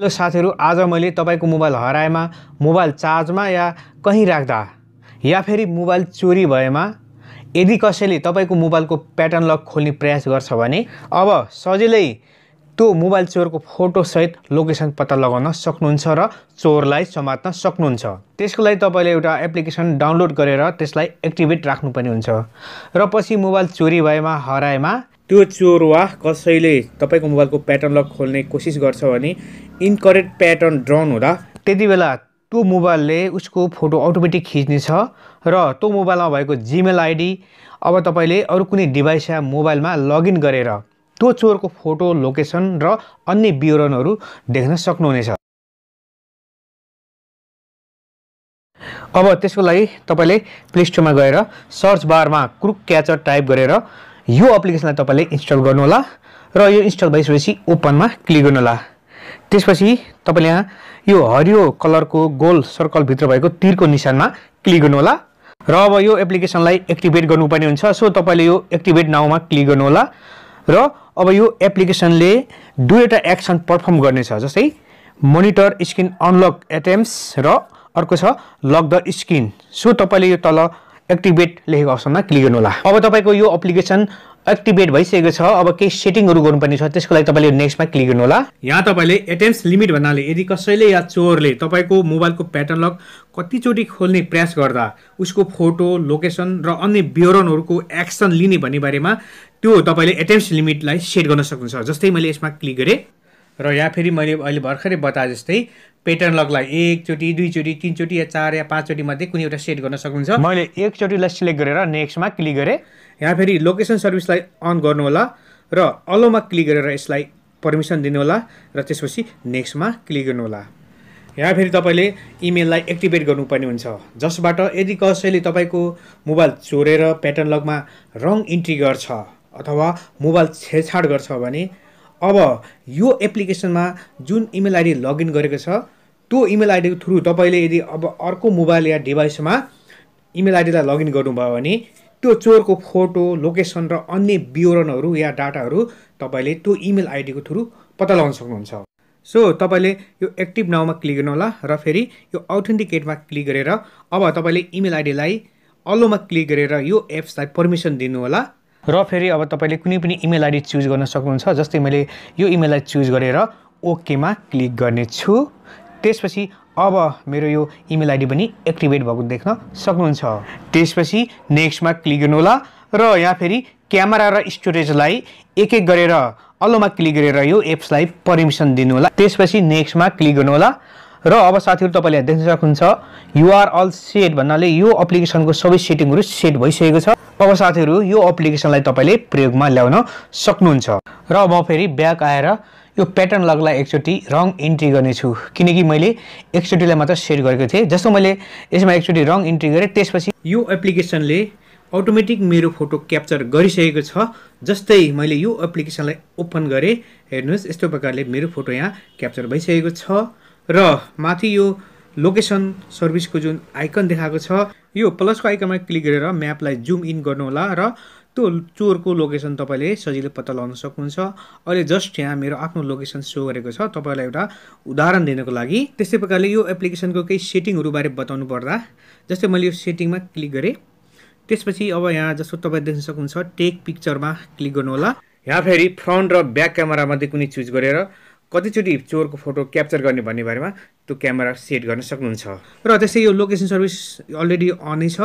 hello साथीहरू आज मैले तपाईँको मोबाइल हराएमा मोबाइल चार्जमा या कहीँ राख्दा या फेरि मोबाइल चोरी भएमा यदि कसैले तपाईँको मोबाइलको प्याटर्न लक खोल्ने प्रयास गर्छ भने अब सजिलै त्यो मोबाइल चोरको फोटोसहित लोकेसन पत्ता लगाउन सक्नुहुन्छ र चोरलाई समात्न सक्नुहुन्छ त्यसको लागि तपाईँले एउटा एप्लिकेसन डाउनलोड गरेर त्यसलाई एक्टिभेट राख्नुपर्ने हुन्छ र पछि मोबाइल चोरी भएमा हराएमा त्यो चोर वा कसैले तपाईँको मोबाइलको प्याटर्न लक खोल्ने कोसिस गर्छ भने इनकरेक्ट प्याटर्न ड्रन हुँदा त्यति बेला त्यो मोबाइलले उसको फोटो अटोमेटिक खिच्नेछ र त्यो मोबाइलमा भएको जिमेल आइडी अब तपाईँले अरू कुनै डिभाइस या मोबाइलमा लगइन गरेर त्यो चोरको फोटो लोकेसन र अन्य विवरणहरू देख्न सक्नुहुनेछ अब त्यसको लागि तपाईँले प्ले स्टोरमा गएर सर्च बारमा क्रुक क्याचर टाइप गरेर यो एप्लिकेसनलाई तपाईँले इन्स्टल गर्नुहोला र यो इन्स्टल भइसकेपछि ओपनमा क्लिक गर्नुहोला त्यसपछि तपाईँले यहाँ यो हरियो कलरको गोल सर्कलभित्र भएको तिरको निशानमा क्लिक गर्नुहोला र अब यो एप्लिकेसनलाई एक्टिभेट गर्नुपर्ने हुन्छ सो तपाईँले यो एक्टिभेट नाउँमा क्लिक गर्नुहोला र अब यो एप्लिकेसनले दुईवटा एक्सन पर्फर्म गर्नेछ जस्तै मोनिटर स्क्रिन अनलक एटेम्प्स र अर्को छ लक द स्क्रिन सो तपाईँले यो तल एक्टिभेट लेखेको अप्सनमा क्लिक गर्नुहोला अब तपाईँको यो एप्लिकेसन एक्टिभेट भइसकेको छ अब केही सेटिङहरू गर्नुपर्ने छ त्यसको लागि तपाईँले नेक्स्टमा क्लिक गर्नुहोला यहाँ तपाईँले एटेम्प्स लिमिट भन्नाले यदि कसैले या चोरले तपाईँको मोबाइलको प्याटर्न लक कतिचोटि खोल्ने प्रयास गर्दा उसको फोटो लोकेसन र अन्य विवरणहरूको एक्सन लिने भन्ने बारेमा त्यो तपाईँले एटेम्प्स लिमिटलाई सेट गर्न सक्नुहुन्छ जस्तै मैले यसमा क्लिक गरेँ र यहाँ फेरि मैले अहिले भर्खरै बताए जस्तै पेटर्न लगलाई एकचोटि दुईचोटि तिनचोटि या चार या पाँचचोटि मध्ये कुनै एउटा सेट गर्न सक्नुहुन्छ मैले एकचोटिलाई सिलेक्ट गरेर नेक्स्टमा क्लिक गरेँ यहाँ फेरि लोकेसन सर्भिसलाई अन गर्नुहोला र अलोमा क्लिक गरेर यसलाई पर्मिसन दिनुहोला र त्यसपछि नेक्स्टमा क्लिक गर्नुहोला यहाँ फेरि तपाईँले इमेललाई एक्टिभेट गर्नुपर्ने हुन्छ जसबाट यदि कसैले तपाईँको मोबाइल चोरेर प्याटर्न लगमा रङ इन्ट्री गर्छ अथवा मोबाइल छेडछाड गर्छ भने अब यो एप्लिकेसनमा जुन इमेल आइडी लगइन गरेको छ त्यो इमेल आइडीको थ्रु तपाईँले यदि अब अर्को मोबाइल या डिभाइसमा इमेल आइडीलाई लगइन गर्नुभयो भने त्यो चोरको फोटो लोकेसन र अन्य विवरणहरू या डाटाहरू तपाईँले त्यो इमेल आइडीको थ्रु पत्ता लगाउन सक्नुहुन्छ सो so, तपाईँले यो एक्टिभ नाउँमा क्लिक गर्नुहोला र फेरि यो अथेन्टिकेटमा क्लिक गरेर अब तपाईँले इमेल आइडीलाई अलोमा क्लिक गरेर यो एप्सलाई पर्मिसन दिनुहोला र फेरि अब तपाईँले कुनै पनि इमेल आइडी चुज गर्न सक्नुहुन्छ जस्तै मैले यो इमेललाई चुज गरेर ओकेमा क्लिक गर्नेछु त्यसपछि अब मेरो यो इमेल आइडी पनि एक्टिभेट भएको देख्न सक्नुहुन्छ त्यसपछि नेक्स्टमा क्लिक गर्नुहोला र यहाँ फेरि क्यामेरा र स्टोरेजलाई एक एक गरेर अलोमा क्लिक गरेर यो एप्सलाई पर्मिसन दिनुहोला त्यसपछि नेक्स्टमा क्लिक गर्नुहोला र अब साथीहरू तपाईँले देख्न सक्नुहुन्छ युआर अल सेट भन्नाले यो एप्लिकेसनको सबै सेटिङहरू सेट भइसकेको छ अब साथीहरू यो एप्लिकेसनलाई तपाईँले प्रयोगमा ल्याउन सक्नुहुन्छ र म फेरि ब्याक आएर यो प्याटर्न लगलाई एकचोटि रङ इन्ट्री गर्नेछु किनकि मैले एकचोटिलाई मात्र सेट गरेको थिएँ जस्तो मैले यसमा एकचोटि रङ इन्ट्री गरेँ त्यसपछि यो एप्लिकेसनले अटोमेटिक मेरो फोटो क्याप्चर गरिसकेको छ जस्तै मैले यो एप्लिकेसनलाई ओपन गरेँ हेर्नुहोस् यस्तो प्रकारले मेरो फोटो यहाँ क्याप्चर भइसकेको छ र माथि यो लोकेसन सर्भिसको जुन आइकन देखाएको छ यो प्लसको आइकनमा क्लिक गरेर म्यापलाई जुम इन गर्नुहोला र त्यो चोरको लोकेसन तपाईँले सजिलै पत्ता लगाउन सक्नुहुन्छ अहिले जस्ट यहाँ मेरो आफ्नो लोकेसन सो गरेको छ तपाईँलाई एउटा उदाहरण दिनको लागि त्यस्तै प्रकारले यो एप्लिकेसनको केही सेटिङहरूबारे बताउनु पर्दा जस्तै मैले यो सेटिङमा क्लिक गरेँ त्यसपछि अब यहाँ जस्तो तपाईँ देख्न सक्नुहुन्छ टेक पिक्चरमा क्लिक गर्नुहोला यहाँ फेरि फ्रन्ट र ब्याक क्यामेरामध्ये कुनै चुज गरेर कतिचोटि चोरको फोटो क्याप्चर गर्ने भन्ने बारेमा त्यो क्यामेरा सेट गर्न सक्नुहुन्छ र त्यसै यो लोकेसन सर्भिस अलरेडी अनै छ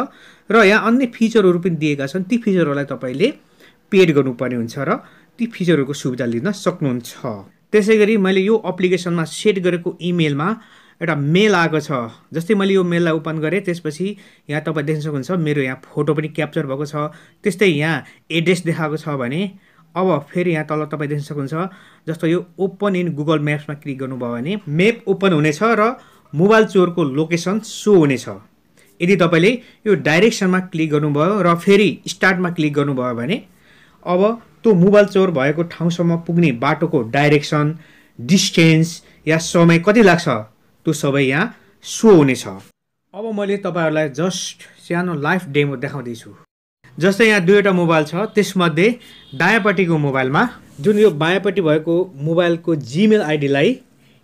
र यहाँ अन्य फिचरहरू पनि दिएका छन् ती फिचरहरूलाई तपाईँले पेड गर्नुपर्ने हुन्छ र ती फिचरहरूको सुविधा लिन सक्नुहुन्छ त्यसै गरी मैले यो एप्लिकेसनमा सेट गरेको इमेलमा एउटा मेल आएको छ जस्तै मैले यो मेललाई ओपन गरेँ त्यसपछि यहाँ तपाईँ देख्न सक्नुहुन्छ मेरो यहाँ फोटो पनि क्याप्चर भएको छ त्यस्तै यहाँ एड्रेस देखाएको छ भने अब फेरि यहाँ तल तपाईँ देख्न सक्नुहुन्छ जस्तो यो ओपन इन गुगल म्याप्समा क्लिक गर्नुभयो भने म्याप ओपन हुनेछ र मोबाइल चोरको लोकेसन सो हुनेछ यदि तपाईँले यो डाइरेक्सनमा क्लिक गर्नुभयो र फेरि स्टार्टमा क्लिक गर्नुभयो भने अब त्यो मोबाइल चोर भएको ठाउँसम्म पुग्ने बाटोको डाइरेक्सन डिस्टेन्स या समय कति लाग्छ त्यो सबै यहाँ सो हुनेछ अब मैले तपाईँहरूलाई जस्ट सानो लाइफ डेमो देखाउँदैछु जस्तै यहाँ दुईवटा मोबाइल छ त्यसमध्ये दायाँपट्टिको मोबाइलमा जुन यो बायाँपट्टि भएको मोबाइलको जिमेल आइडीलाई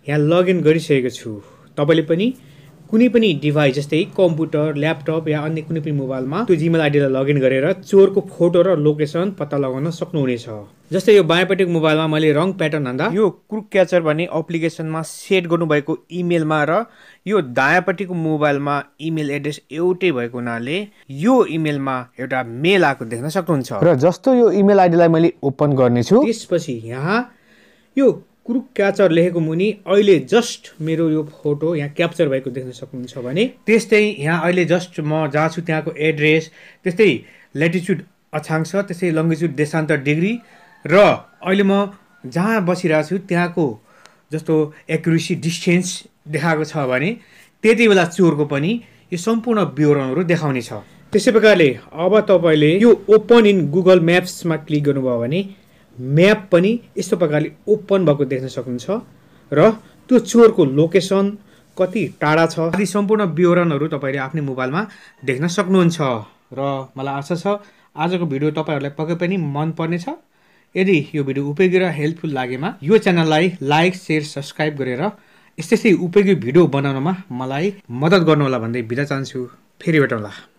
यहाँ लगइन गरिसकेको छु तपाईँले पनि कुनै पनि डिभाइस जस्तै कम्प्युटर ल्यापटप या अन्य कुनै पनि मोबाइलमा त्यो जिमेल आइडीलाई लगइन गरेर चोरको फोटो र लोकेसन पत्ता लगाउन सक्नुहुनेछ जस्तै यो बायोपेटिक मोबाइलमा मैले रङ प्याटर्न भन्दा यो क्रुक क्याचर भन्ने एप्लिकेसनमा सेट गर्नुभएको इमेलमा र यो दायाँपट्टिको मोबाइलमा इमेल एड्रेस एउटै भएको हुनाले यो इमेलमा एउटा मेल आएको देख्न सक्नुहुन्छ र जस्तो यो इमेल आइडीलाई मैले ओपन गर्नेछु त्यसपछि यहाँ यो क्रुक क्याचर लेखेको मुनि अहिले जस्ट मेरो यो फोटो यहाँ क्याप्चर भएको देख्न सक्नुहुन्छ भने त्यस्तै यहाँ अहिले जस्ट म जहाँ छु त्यहाँको एड्रेस त्यस्तै ल्याटिच्युड अक्षाङ्श त्यस्तै लङ्गिच्युड देशान्तर डिग्री र अहिले म जहाँ बसिरहेको छु त्यहाँको जस्तो एक्युरेसी डिस्टेन्स देखाएको छ भने त्यति बेला चोरको पनि यो सम्पूर्ण विवरणहरू देखाउने छ त्यसै प्रकारले अब तपाईँले यो ओपन इन गुगल म्याप्समा क्लिक गर्नुभयो भने म्याप पनि यस्तो प्रकारले ओपन भएको देख्न सक्नुहुन्छ र त्यो चोरको लोकेसन कति टाढा छ आदि सम्पूर्ण विवरणहरू तपाईँले आफ्नै मोबाइलमा देख्न सक्नुहुन्छ र मलाई आशा छ आजको भिडियो तपाईँहरूलाई पक्कै पनि मनपर्नेछ यदि यो भिडियो उपयोगी र हेल्पफुल लागेमा यो च्यानललाई लाइक सेयर सब्सक्राइब गरेर यस्तै उपयोगी भिडियो बनाउनमा मलाई मद्दत गर्नुहोला भन्दै बिदा चाहन्छु फेरि भेटौँला